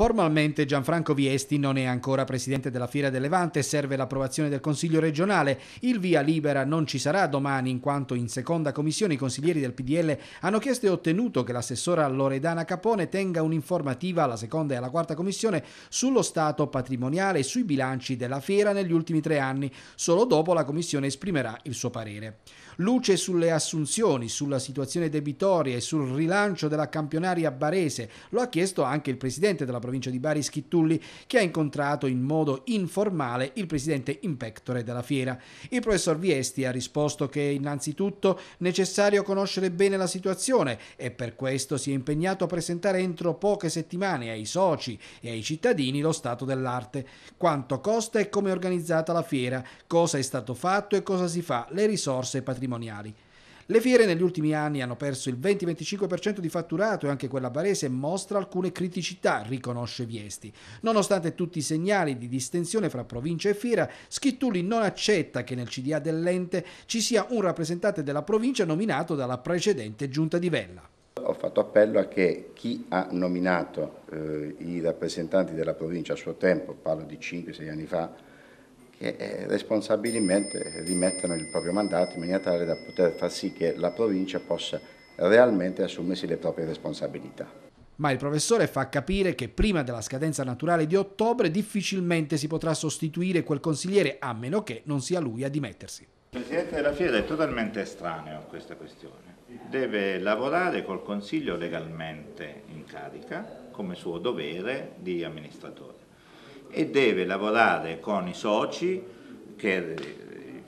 Formalmente Gianfranco Viesti non è ancora presidente della Fiera del Levante, e serve l'approvazione del Consiglio regionale. Il via libera non ci sarà domani in quanto in seconda commissione i consiglieri del PDL hanno chiesto e ottenuto che l'assessora Loredana Capone tenga un'informativa alla seconda e alla quarta commissione sullo stato patrimoniale e sui bilanci della fiera negli ultimi tre anni. Solo dopo la commissione esprimerà il suo parere. Luce sulle assunzioni, sulla situazione debitoria e sul rilancio della campionaria barese. Lo ha chiesto anche il presidente della provincia di Bari Schittulli, che ha incontrato in modo informale il presidente impectore della fiera. Il professor Viesti ha risposto che è innanzitutto necessario conoscere bene la situazione e per questo si è impegnato a presentare entro poche settimane ai soci e ai cittadini lo stato dell'arte, quanto costa e come è organizzata la fiera, cosa è stato fatto e cosa si fa, le risorse patrimoniali. Le fiere negli ultimi anni hanno perso il 20-25% di fatturato e anche quella barese mostra alcune criticità, riconosce Viesti. Nonostante tutti i segnali di distensione fra provincia e fiera, Schittulli non accetta che nel CDA dell'ente ci sia un rappresentante della provincia nominato dalla precedente giunta di Vella. Ho fatto appello a che chi ha nominato eh, i rappresentanti della provincia a suo tempo, parlo di 5-6 anni fa, e responsabilmente rimettono il proprio mandato in maniera tale da poter far sì che la provincia possa realmente assumersi le proprie responsabilità. Ma il professore fa capire che prima della scadenza naturale di ottobre difficilmente si potrà sostituire quel consigliere a meno che non sia lui a dimettersi. Il Presidente della Fiera è totalmente estraneo a questa questione. Deve lavorare col Consiglio legalmente in carica come suo dovere di amministratore e deve lavorare con i soci, che,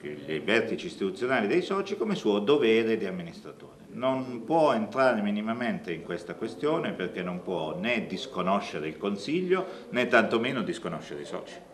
i vertici istituzionali dei soci, come suo dovere di amministratore. Non può entrare minimamente in questa questione perché non può né disconoscere il Consiglio né tantomeno disconoscere i soci.